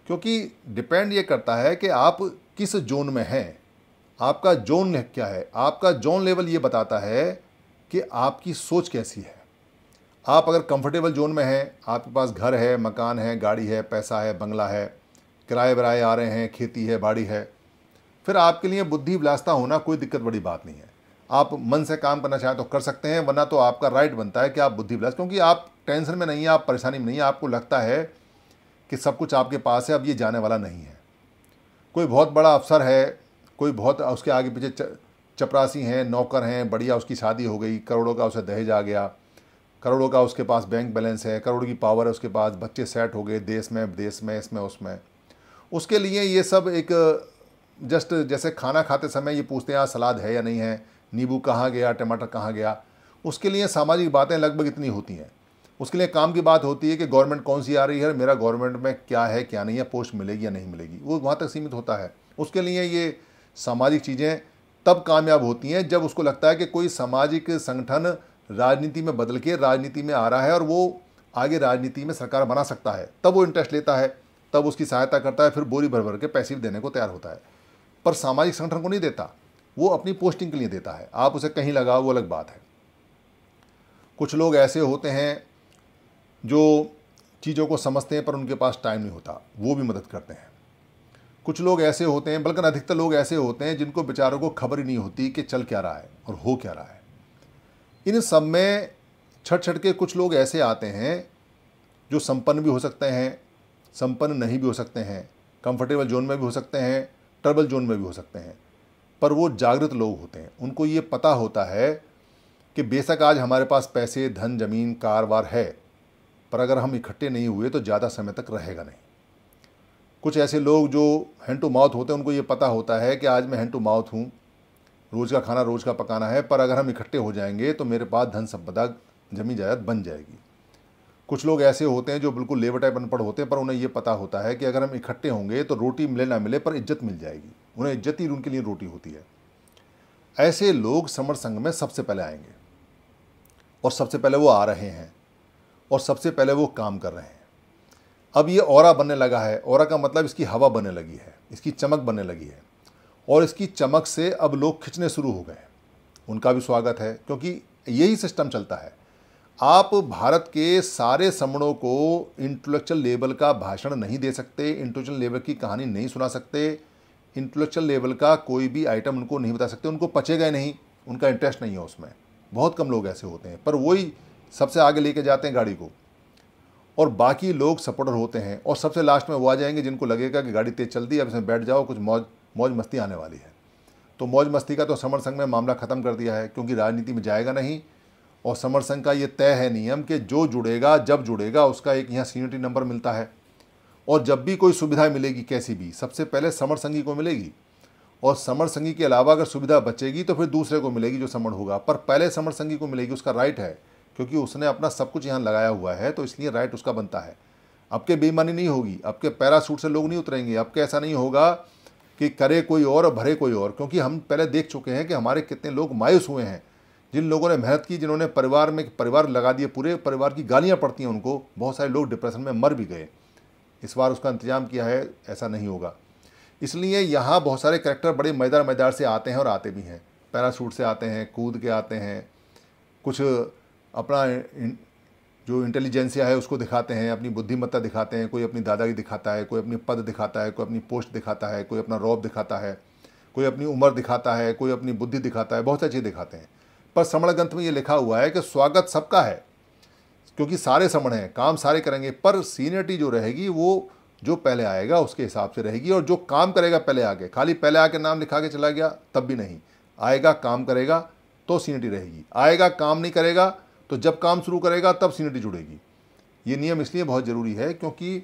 क्योंकि डिपेंड ये करता है कि आप किस जोन में हैं आपका जोन क्या है आपका जोन लेवल ये बताता है कि आपकी सोच कैसी है आप अगर कंफर्टेबल जोन में हैं आपके पास घर है मकान है गाड़ी है पैसा है बंगला है किराए वराए आ रहे हैं खेती है बाड़ी है फिर आपके लिए बुद्धि विलासता होना कोई दिक्कत बड़ी बात नहीं है आप मन से काम करना चाहें तो कर सकते हैं वरना तो आपका राइट बनता है कि आप बुद्धि विलास क्योंकि आप टेंशन में नहीं है आप परेशानी में नहीं है आपको लगता है कि सब कुछ आपके पास है अब ये जाने वाला नहीं है कोई बहुत बड़ा अफसर है कोई बहुत उसके आगे पीछे चपरासी हैं नौकर हैं बढ़िया उसकी शादी हो गई करोड़ों का उसे दहेज आ गया करोड़ों का उसके पास बैंक बैलेंस है करोड़ की पावर है उसके पास बच्चे सेट हो गए देश में देश में इसमें उसमें उसके लिए ये सब एक जस्ट जैसे खाना खाते समय ये पूछते हैं सलाद है या नहीं है नींबू कहाँ गया टमाटर कहाँ गया उसके लिए सामाजिक बातें लगभग इतनी होती हैं उसके लिए काम की बात होती है कि गवर्नमेंट कौन सी आ रही है मेरा गवर्नमेंट में क्या है क्या नहीं है पोस्ट मिलेगी या नहीं मिलेगी वो वहाँ तक सीमित होता है उसके लिए ये सामाजिक चीज़ें तब कामयाब होती हैं जब उसको लगता है कि कोई सामाजिक संगठन राजनीति में बदल के राजनीति में आ रहा है और वो आगे राजनीति में सरकार बना सकता है तब वो इंटरेस्ट लेता है तब उसकी सहायता करता है फिर बोरी भर भर के पैसे भी देने को तैयार होता है पर सामाजिक संगठन को नहीं देता वो अपनी पोस्टिंग के लिए देता है आप उसे कहीं लगाओ वो अलग बात है कुछ लोग ऐसे होते हैं जो चीज़ों को समझते हैं पर उनके पास टाइम नहीं होता वो भी मदद करते हैं कुछ लोग ऐसे होते हैं बल्कि अधिकतर लोग ऐसे होते हैं जिनको बेचारों को खबर ही नहीं होती कि चल क्या रहा है और हो क्या रहा है इन सब में छट छट के कुछ लोग ऐसे आते हैं जो संपन्न भी हो सकते हैं संपन्न नहीं भी हो सकते हैं कंफर्टेबल जोन में भी हो सकते हैं ट्रबल जोन में भी हो सकते हैं पर वो जागृत लोग होते हैं उनको ये पता होता है कि बेशक आज हमारे पास पैसे धन जमीन कारोबार है पर अगर हम इकट्ठे नहीं हुए तो ज़्यादा समय तक रहेगा नहीं कुछ ऐसे लोग जो हैंड टू माउथ होते हैं उनको ये पता होता है कि आज मैं हैंड टू माउथ हूँ रोज़ का खाना रोज़ का पकाना है पर अगर हम इकट्ठे हो जाएंगे तो मेरे पास धन संपदा जमी जायदाद बन जाएगी कुछ लोग ऐसे होते हैं जो बिल्कुल लेबर टाइप अनपढ़ होते हैं पर उन्हें ये पता होता है कि अगर हम इकट्ठे होंगे तो रोटी मिले ना मिले पर इज्जत मिल जाएगी उन्हें इज्जत ही उनके लिए रोटी होती है ऐसे लोग समर संघ में सबसे पहले आएंगे और सबसे पहले वो आ रहे हैं और सबसे पहले वो काम कर रहे हैं अब ये और बनने लगा है और का मतलब इसकी हवा बनने लगी है इसकी चमक बनने लगी है और इसकी चमक से अब लोग खिंचने शुरू हो गए उनका भी स्वागत है क्योंकि यही सिस्टम चलता है आप भारत के सारे समणों को इंटेलेक्चुअल लेवल का भाषण नहीं दे सकते इंटेलेक्चुअल लेवल की कहानी नहीं सुना सकते इंटेलेक्चुअल लेवल का कोई भी आइटम उनको नहीं बता सकते उनको पचेगा नहीं उनका इंटरेस्ट नहीं है उसमें बहुत कम लोग ऐसे होते हैं पर वही सबसे आगे लेके जाते हैं गाड़ी को और बाकी लोग सपोर्टर होते हैं और सबसे लास्ट में वो आ जाएंगे जिनको लगेगा कि गाड़ी तेज़ चल दी अब इसमें बैठ जाओ कुछ मौज मौज मस्ती आने वाली है तो मौज मस्ती का तो समर संघ में मामला ख़त्म कर दिया है क्योंकि राजनीति में जाएगा नहीं और समर संघ का ये तय है नियम कि जो जुड़ेगा जब जुड़ेगा उसका एक यहाँ सीनियरिटी नंबर मिलता है और जब भी कोई सुविधा मिलेगी कैसी भी सबसे पहले समर संघी को मिलेगी और समर संघी के अलावा अगर सुविधा बचेगी तो फिर दूसरे को मिलेगी जो समर होगा पर पहले समर संघी को मिलेगी उसका राइट है क्योंकि उसने अपना सब कुछ यहाँ लगाया हुआ है तो इसलिए राइट उसका बनता है अब के बेईमानी नहीं होगी अब के पैरासूट से लोग नहीं उतरेंगे अब के ऐसा नहीं होगा कि करे कोई और भरे कोई और क्योंकि हम पहले देख चुके हैं कि हमारे कितने लोग मायूस हुए हैं जिन लोगों ने मेहनत की जिन्होंने परिवार में परिवार लगा दिए पूरे परिवार की गालियाँ पड़ती हैं उनको बहुत सारे लोग डिप्रेशन में मर भी गए इस बार उसका इंतजाम किया है ऐसा नहीं होगा इसलिए यहाँ बहुत सारे करेक्टर बड़े मैदार मैदार से आते हैं और आते भी हैं पैरासूट से आते हैं कूद के आते हैं कुछ अपना इन, जो इंटेलिजेंसिया है उसको दिखाते हैं अपनी बुद्धिमत्ता दिखाते हैं कोई अपनी दादागी दिखाता है कोई अपनी पद दिखाता है कोई अपनी पोस्ट दिखाता है कोई अपना रौब दिखाता है कोई अपनी उम्र दिखाता है कोई अपनी बुद्धि दिखाता है बहुत सारी दिखाते हैं पर समण ग्रंथ में ये लिखा हुआ है कि स्वागत सबका है क्योंकि सारे समण हैं काम सारे करेंगे पर सीनियरिटी जो रहेगी वो जो पहले आएगा उसके हिसाब से रहेगी और जो काम करेगा पहले आके खाली पहले आके नाम लिखा के चला गया तब भी नहीं आएगा काम करेगा तो सीनियरिटी रहेगी आएगा काम नहीं करेगा तो जब काम शुरू करेगा तब सीनिटी जुड़ेगी ये नियम इसलिए बहुत ज़रूरी है क्योंकि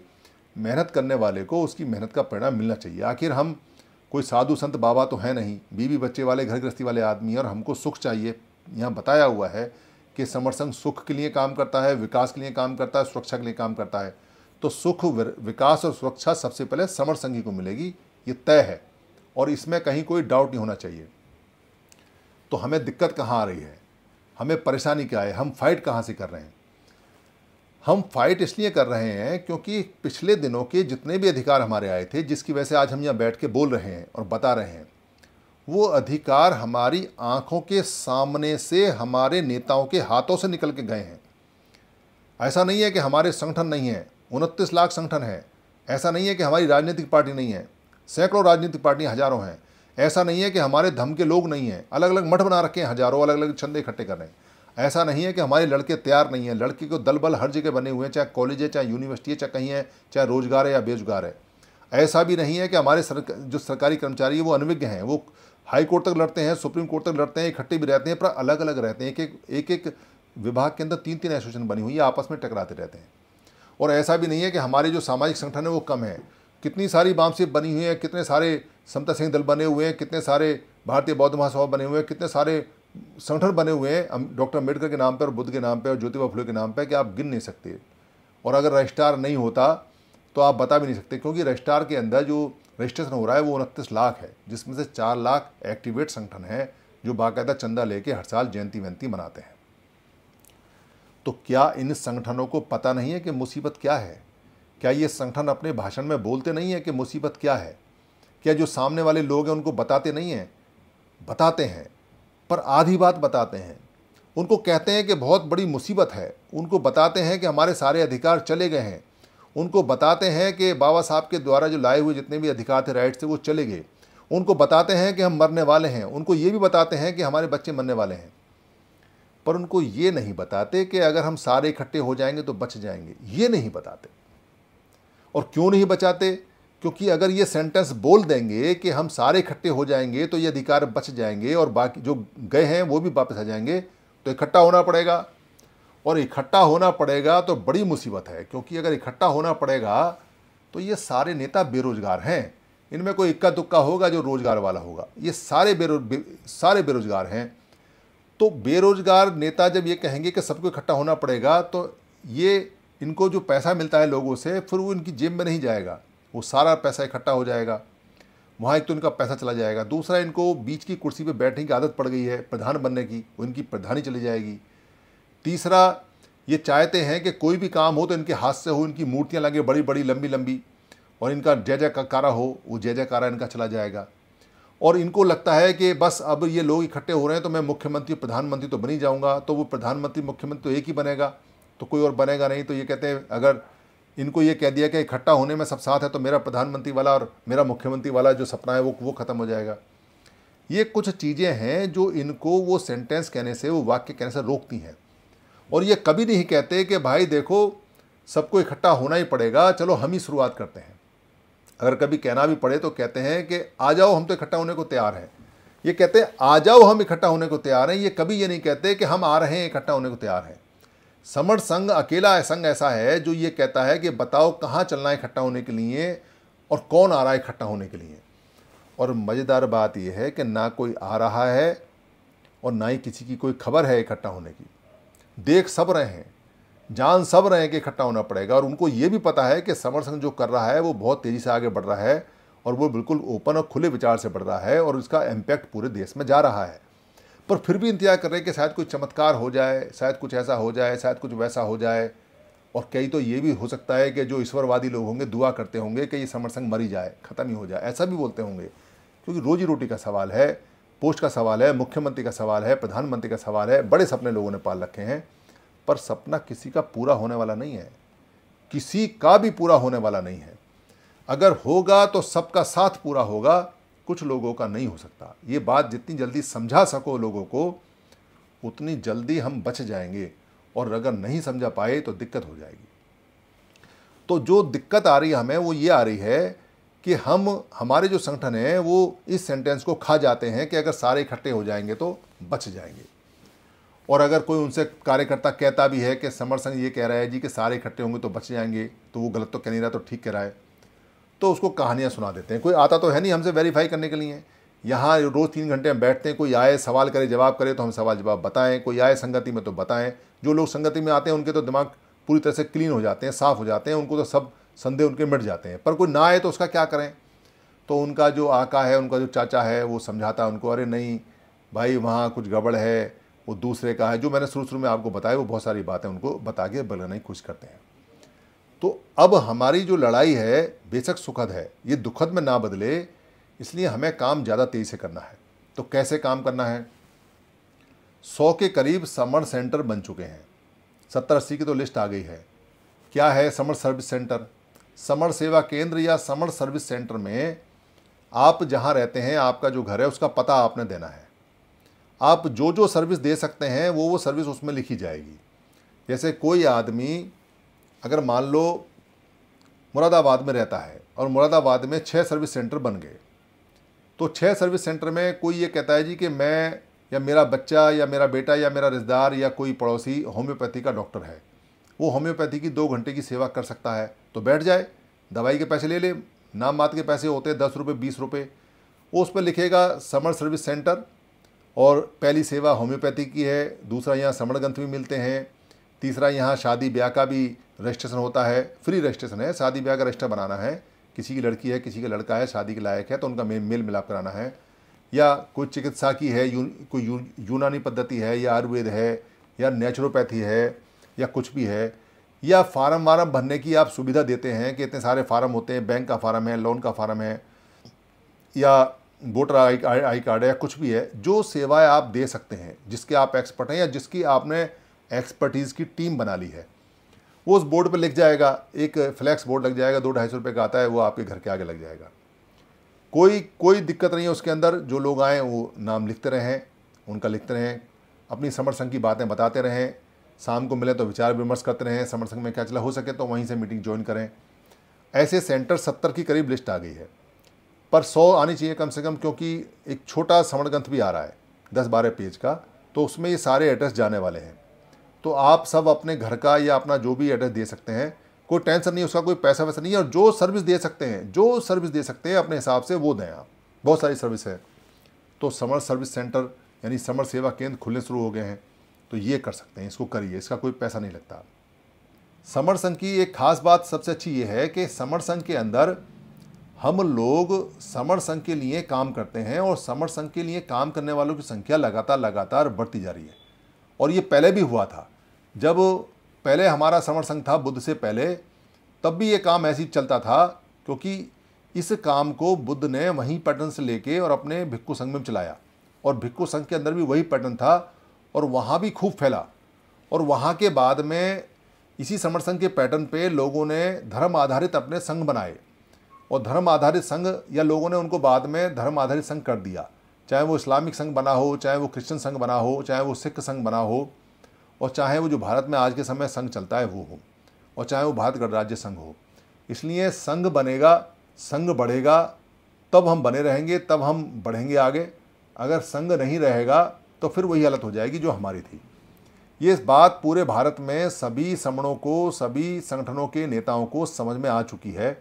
मेहनत करने वाले को उसकी मेहनत का परिणाम मिलना चाहिए आखिर हम कोई साधु संत बाबा तो है नहीं बीवी बच्चे वाले घर गृहस्थी वाले आदमी और हमको सुख चाहिए यहाँ बताया हुआ है कि समरसंग सुख के लिए काम करता है विकास के लिए काम करता है सुरक्षा के लिए काम करता है तो सुख विकास और सुरक्षा सबसे पहले समरसंघी को मिलेगी ये तय है और इसमें कहीं कोई डाउट नहीं होना चाहिए तो हमें दिक्कत कहाँ आ रही है हमें परेशानी क्या है हम फाइट कहाँ से कर रहे हैं हम फाइट इसलिए कर रहे हैं क्योंकि पिछले दिनों के जितने भी अधिकार हमारे आए थे जिसकी वजह से आज हम यहाँ बैठ के बोल रहे हैं और बता रहे हैं वो अधिकार हमारी आंखों के सामने से हमारे नेताओं के हाथों से निकल के गए हैं ऐसा नहीं है कि हमारे संगठन नहीं हैं उनतीस लाख संगठन हैं ऐसा नहीं है कि हमारी राजनीतिक पार्टी नहीं है सैकड़ों राजनीतिक पार्टियाँ हज़ारों हैं ऐसा नहीं है कि हमारे धम के लोग नहीं हैं अलग अलग मठ बना रखे हैं हजारों अलग अलग छंदे इकट्ठे कर रहे हैं ऐसा नहीं है कि हमारे लड़के तैयार नहीं हैं लड़के को दलबल हर जगह बने हुए हैं चाहे कॉलेज है चाहे यूनिवर्सिटी है चाहे कहीं है चाहे रोजगार है या बेरोजगार है ऐसा भी नहीं है कि हमारे सरक, जो सरकारी कर्मचारी है वो अनविज्ञ हैं वो हाई कोर्ट तक लड़ते हैं सुप्रीम कोर्ट तक लड़ते हैं इकट्ठे भी रहते हैं पर अलग अलग रहते हैं एक एक एक विभाग के अंदर तीन तीन एसोसिएशन बनी हुई है आपस में टकराते रहते हैं और ऐसा भी नहीं है कि हमारे जो सामाजिक संगठन है वो कम है कितनी सारी बामसीप बनी हुई है कितने सारे समता सिंह दल बने हुए हैं कितने सारे भारतीय बौद्ध महासभा बने हुए हैं कितने सारे संगठन बने हुए हैं डॉक्टर अम्बेडकर के नाम पर और बुद्ध के नाम पर और ज्योतिबा फुले के नाम पर कि आप गिन नहीं सकते और अगर रजिस्ट्रार नहीं होता तो आप बता भी नहीं सकते क्योंकि रजिस्ट्रार के अंदर जो रजिस्ट्रेशन हो रहा है वो उनतीस लाख है जिसमें से चार लाख एक्टिवेट संगठन हैं जो बाकायदा चंदा लेके हर साल जयंती वयंती मनाते हैं तो क्या इन संगठनों को पता नहीं है कि मुसीबत क्या है क्या ये संगठन अपने भाषण में बोलते नहीं है कि मुसीबत क्या है क्या जो सामने वाले लोग हैं उनको बताते नहीं हैं बताते हैं पर आधी बात बताते हैं उनको कहते हैं कि बहुत बड़ी मुसीबत है उनको बताते हैं कि हमारे सारे अधिकार चले गए हैं उनको बताते हैं कि बाबा साहब के द्वारा जो लाए हुए जितने भी अधिकार थे राइट्स थे वो चले गए उनको बताते हैं कि हम मरने वाले हैं उनको ये भी बताते हैं कि हमारे बच्चे मरने वाले हैं पर उनको ये नहीं बताते कि अगर हम सारे इकट्ठे हो जाएंगे तो बच जाएंगे ये नहीं बताते और क्यों नहीं बचाते क्योंकि अगर ये सेंटेंस बोल देंगे कि हम सारे इकट्ठे हो जाएंगे तो ये अधिकार बच जाएंगे और बाकी जो गए हैं वो भी वापस आ जाएंगे तो इकट्ठा होना पड़ेगा और इकट्ठा होना पड़ेगा तो बड़ी मुसीबत है क्योंकि अगर इकट्ठा होना पड़ेगा तो ये सारे नेता बेरोजगार हैं इनमें कोई इक्का दुक्का होगा जो रोजगार वाला होगा ये सारे बेरो बे, सारे बेरोजगार हैं तो बेरोजगार नेता जब ये कहेंगे कि सबको इकट्ठा होना पड़ेगा तो ये इनको जो पैसा मिलता है लोगों से फिर वो इनकी जेब में नहीं जाएगा वो सारा पैसा इकट्ठा हो जाएगा वहाँ एक तो इनका पैसा चला जाएगा दूसरा इनको बीच की कुर्सी पर बैठने की आदत पड़ गई है प्रधान बनने की उनकी प्रधानी चली जाएगी तीसरा ये चाहते हैं कि कोई भी काम हो तो इनके हाथ से हो इनकी मूर्तियाँ लगे बड़ी बड़ी लंबी लंबी और इनका जय जयकारा हो वो जय जयकारा इनका चला जाएगा और इनको लगता है कि बस अब ये लोग इकट्ठे हो रहे हैं तो मैं मुख्यमंत्री प्रधानमंत्री तो बनी जाऊँगा तो वो प्रधानमंत्री मुख्यमंत्री तो एक ही बनेगा तो कोई और बनेगा नहीं तो ये कहते हैं अगर इनको ये कह दिया कि इकट्ठा होने में सब साथ है तो मेरा प्रधानमंत्री वाला और मेरा मुख्यमंत्री वाला जो सपना है वो वो ख़त्म हो जाएगा ये कुछ चीज़ें हैं जो इनको वो सेंटेंस कहने से वो वाक्य कहने से रोकती हैं और ये कभी नहीं कहते कि भाई देखो सबको इकट्ठा होना ही पड़ेगा चलो हम ही शुरुआत करते हैं अगर कभी कहना भी पड़े तो कहते हैं कि आ जाओ हम तो इकट्ठा होने को तैयार हैं ये कहते हैं आ जाओ हम इकट्ठा होने को तैयार हैं ये कभी ये नहीं कहते कि हम आ रहे हैं इकट्ठा होने को तैयार हैं समर संघ अकेला संघ ऐसा है जो ये कहता है कि बताओ कहाँ चलना है इकट्ठा होने के लिए और कौन आ रहा है इकट्ठा होने के लिए और मज़ेदार बात यह है कि ना कोई आ रहा है और ना ही किसी की कोई खबर है इकट्ठा होने की देख सब रहे हैं जान सब रहे हैं कि इकट्ठा होना पड़ेगा और उनको ये भी पता है कि समर संघ जो कर रहा है वो बहुत तेज़ी से आगे बढ़ रहा है और वो बिल्कुल ओपन और खुले विचार से बढ़ रहा है और उसका इम्पैक्ट पूरे देश में जा रहा है पर फिर भी इंतजार कर रहे हैं कि शायद कोई चमत्कार हो जाए शायद कुछ ऐसा हो जाए शायद कुछ वैसा हो जाए और कई तो ये भी हो सकता है कि जो ईश्वरवादी लोग होंगे दुआ करते होंगे कि ये समरसंग मरी जाए ख़त्म ही हो जाए ऐसा भी बोलते होंगे क्योंकि रोजी रोटी का सवाल है पोस्ट का सवाल है मुख्यमंत्री का सवाल है प्रधानमंत्री का सवाल है बड़े सपने लोगों ने पाल रखे हैं पर सपना किसी का पूरा होने वाला नहीं है किसी का भी पूरा होने वाला नहीं है अगर होगा तो सबका साथ पूरा होगा कुछ लोगों का नहीं हो सकता ये बात जितनी जल्दी समझा सको लोगों को उतनी जल्दी हम बच जाएंगे और अगर नहीं समझा पाए तो दिक्कत हो जाएगी तो जो दिक्कत आ रही है हमें वो ये आ रही है कि हम हमारे जो संगठन हैं वो इस सेंटेंस को खा जाते हैं कि अगर सारे इकट्ठे हो जाएंगे तो बच जाएंगे और अगर कोई उनसे कार्यकर्ता कहता भी है कि समर संघ ये कह रहा है जी कि सारे इकट्ठे होंगे तो बच जाएंगे तो वो गलत तो कह नहीं रहा तो ठीक कह रहा है तो उसको कहानियाँ सुना देते हैं कोई आता तो है नहीं हमसे वेरीफाई करने के लिए यहाँ रोज़ तीन घंटे हम बैठते हैं कोई आए सवाल करे जवाब करे तो हम सवाल जवाब बताएं कोई आए संगति में तो बताएं जो लोग संगति में आते हैं उनके तो दिमाग पूरी तरह से क्लीन हो जाते हैं साफ़ हो जाते हैं उनको तो सब संदेह उनके मिट जाते हैं पर कोई ना आए तो उसका क्या करें तो उनका जो आका है उनका जो चाचा है वो समझाता है उनको अरे नहीं भाई वहाँ कुछ गड़बड़ है वो दूसरे का है जो मैंने शुरू शुरू में आपको बताया वो बहुत सारी बातें उनको बता के बलने की कोशिश करते हैं तो अब हमारी जो लड़ाई है बेशक सुखद है ये दुखद में ना बदले इसलिए हमें काम ज़्यादा तेज़ी से करना है तो कैसे काम करना है सौ के करीब समर सेंटर बन चुके हैं सत्तर अस्सी की तो लिस्ट आ गई है क्या है समर सर्विस सेंटर समर सेवा केंद्र या समर सर्विस सेंटर में आप जहाँ रहते हैं आपका जो घर है उसका पता आपने देना है आप जो जो सर्विस दे सकते हैं वो वो सर्विस उसमें लिखी जाएगी जैसे कोई आदमी अगर मान लो मुरादाबाद में रहता है और मुरादाबाद में छः सर्विस सेंटर बन गए तो छः सर्विस सेंटर में कोई ये कहता है जी कि मैं या मेरा बच्चा या मेरा बेटा या मेरा रिश्तेदार या कोई पड़ोसी होम्योपैथी का डॉक्टर है वो होम्योपैथी की दो घंटे की सेवा कर सकता है तो बैठ जाए दवाई के पैसे ले ले नाम मात के पैसे होते हैं दस रुपये बीस रुपये उस पर लिखेगा समर सर्विस सेंटर और पहली सेवा होम्योपैथी की है दूसरा यहाँ समर ग्रंथ भी मिलते हैं तीसरा यहाँ शादी ब्याह का भी रजिस्ट्रेशन होता है फ्री रजिस्ट्रेशन है शादी ब्याह का रजिस्टर बनाना है किसी की लड़की है किसी का लड़का है शादी के लायक है तो उनका मेल मेल मिलाप कराना है या कोई चिकित्सा की है यू, कोई यू, यूनानी पद्धति है या आयुर्वेद है या नेचुरोपैथी है या कुछ भी है या फार्म वार्म भरने की आप सुविधा देते हैं कि इतने सारे फार्म होते हैं बैंक का फार्म है लोन का फार्म है या वोटर आई आई कार्ड है या कुछ भी है जो सेवाएं आप दे सकते हैं जिसके आप एक्सपर्ट हैं या जिसकी आपने एक्सपर्टीज़ की टीम बना ली है वो उस बोर्ड पर लिख जाएगा एक फ्लैक्स बोर्ड लग जाएगा दो ढाई सौ रुपये का आता है वो आपके घर के आगे लग जाएगा कोई कोई दिक्कत नहीं है उसके अंदर जो लोग आएँ वो नाम लिखते रहें उनका लिखते रहें अपनी समर संघ की बातें बताते रहें शाम को मिले तो विचार विमर्श करते रहें समर संघ में क्या चला हो सके तो वहीं से मीटिंग ज्वाइन करें ऐसे सेंटर सत्तर की करीब लिस्ट आ गई है पर सौ आनी चाहिए कम से कम क्योंकि एक छोटा ग्रंथ भी आ रहा है दस बारह पेज का तो उसमें ये सारे एड्रेस जाने वाले हैं तो आप सब अपने घर का या अपना जो भी एड्रेस दे सकते हैं कोई टेंशन नहीं उसका कोई पैसा वैसा नहीं है और जो सर्विस दे सकते हैं जो सर्विस दे सकते हैं अपने हिसाब से वो दें आप बहुत सारी सर्विस है तो समर सर्विस सेंटर यानी समर सेवा केंद्र खुलने शुरू हो गए हैं तो ये कर सकते हैं इसको करिए इसका कोई पैसा नहीं लगता समर संघ की एक खास बात सबसे अच्छी ये है कि समर संघ के अंदर हम लोग समर संघ के लिए काम करते हैं और समर संघ के लिए काम करने वालों की संख्या लगातार लगातार बढ़ती जा रही है और ये पहले भी हुआ था जब पहले हमारा श्रवण संघ था बुद्ध से पहले तब भी ये काम ऐसे ही चलता था क्योंकि इस काम को बुद्ध ने वहीं पैटर्न से लेके और अपने भिक्खु संघ में चलाया और भिक्खु संघ के अंदर भी वही पैटर्न था और वहाँ भी खूब फैला और वहाँ के बाद में इसी श्रमण संघ के पैटर्न पे लोगों ने धर्म आधारित अपने संघ बनाए और धर्म आधारित संघ या लोगों ने उनको बाद में धर्म आधारित संघ कर दिया चाहे वो इस्लामिक संघ बना हो चाहे वो क्रिश्चियन संघ बना हो चाहे वो सिख संघ बना हो और चाहे वो जो भारत में आज के समय संघ चलता है वो हो और चाहे वो भारत गणराज्य संघ हो इसलिए संघ बनेगा संघ बढ़ेगा तब हम बने रहेंगे तब हम बढ़ेंगे आगे अगर संघ नहीं रहेगा तो फिर वही हालत हो जाएगी जो हमारी थी ये बात पूरे भारत में सभी समणों को सभी संगठनों के नेताओं को समझ में आ चुकी है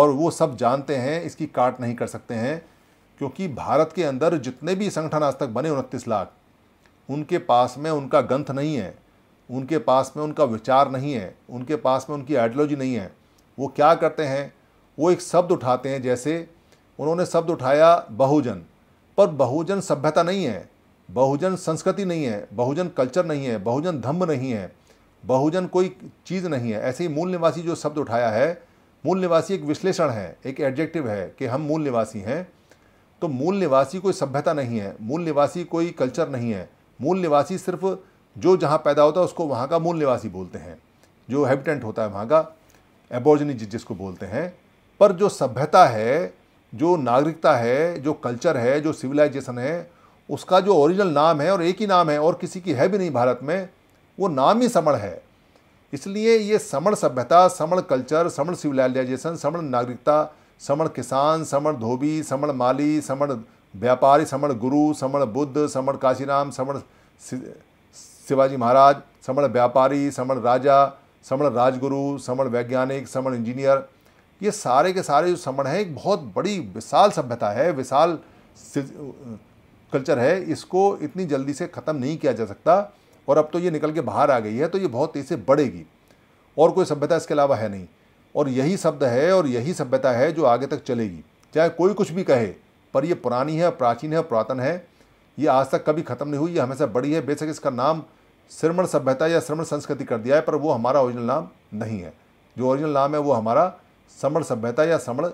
और वो सब जानते हैं इसकी काट नहीं कर सकते हैं क्योंकि भारत के अंदर जितने भी संगठन आज तक बने उनतीस लाख उनके पास में उनका ग्रंथ नहीं है उनके पास में उनका विचार नहीं है उनके पास में उनकी आइडियोलॉजी नहीं है वो क्या करते हैं वो एक शब्द उठाते हैं जैसे उन्होंने शब्द उठाया बहुजन पर बहुजन सभ्यता नहीं है बहुजन संस्कृति नहीं है बहुजन कल्चर नहीं है बहुजन धम्म नहीं है बहुजन कोई चीज़ नहीं है ऐसे ही मूल निवासी जो शब्द उठाया है मूल निवासी एक विश्लेषण है एक एडजेक्टिव है कि हम मूल निवासी हैं तो मूल निवासी कोई सभ्यता नहीं है मूल निवासी कोई कल्चर नहीं है मूल निवासी सिर्फ जो जहाँ पैदा होता है उसको वहाँ का मूल निवासी बोलते हैं जो हैबिटेंट होता है वहाँ का एबोजनी जिसको बोलते हैं पर जो सभ्यता है जो नागरिकता है जो कल्चर है जो सिविलाइजेशन है उसका जो ओरिजिनल नाम है और एक ही नाम है और किसी की है भी नहीं भारत में वो नाम ही समण है इसलिए ये समण सभ्यता समण कल्चर समण सिविलाइजेशन समण नागरिकता समण किसान समण धोबी समण माली समण व्यापारी समण गुरु समण बुद्ध समण काशीराम समण शिवाजी महाराज समण व्यापारी समण राजा समण राजगुरु समण वैज्ञानिक समण इंजीनियर ये सारे के सारे जो समण हैं एक बहुत बड़ी विशाल सभ्यता है विशाल कल्चर है इसको इतनी जल्दी से ख़त्म नहीं किया जा सकता और अब तो ये निकल के बाहर आ गई है तो ये बहुत तेज़ी से बढ़ेगी और कोई सभ्यता इसके अलावा है नहीं और यही शब्द है और यही सभ्यता है जो आगे तक चलेगी चाहे कोई कुछ भी कहे पर यह पुरानी है प्राचीन है पुरातन है ये आज तक कभी ख़त्म नहीं हुई ये हमेशा बड़ी है बेशक इसका नाम श्रमण सभ्यता या श्रमण संस्कृति कर दिया है पर वो हमारा ओरिजिनल नाम नहीं है जो ओरिजिनल नाम है वो हमारा श्रमण सभ्यता या श्रमण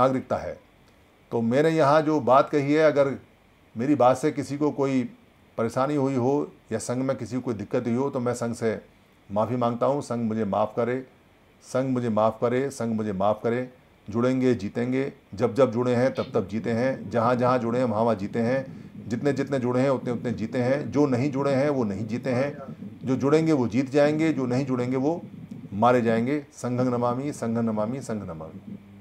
नागरिकता है तो मैंने यहाँ जो बात कही है अगर मेरी बात से किसी को कोई परेशानी हुई हो या संघ में किसी को कोई दिक्कत हुई हो तो मैं संघ से माफ़ी मांगता हूँ संघ मुझे माफ़ करे संघ मुझे माफ़ करे संघ मुझे माफ़ करे जुड़ेंगे जीतेंगे जब जब जुड़े हैं तब तब जीते हैं जहाँ जहाँ जुड़े हैं वहाँ वहाँ जीते हैं जितने जितने जुड़े हैं उतने उतने जीते हैं जो नहीं जुड़े हैं वो नहीं जीते हैं जो जुड़ेंगे वो जीत जाएंगे जो नहीं जुड़ेंगे वो मारे जाएंगे संघ नमामी संघ नमामी संघ नमामी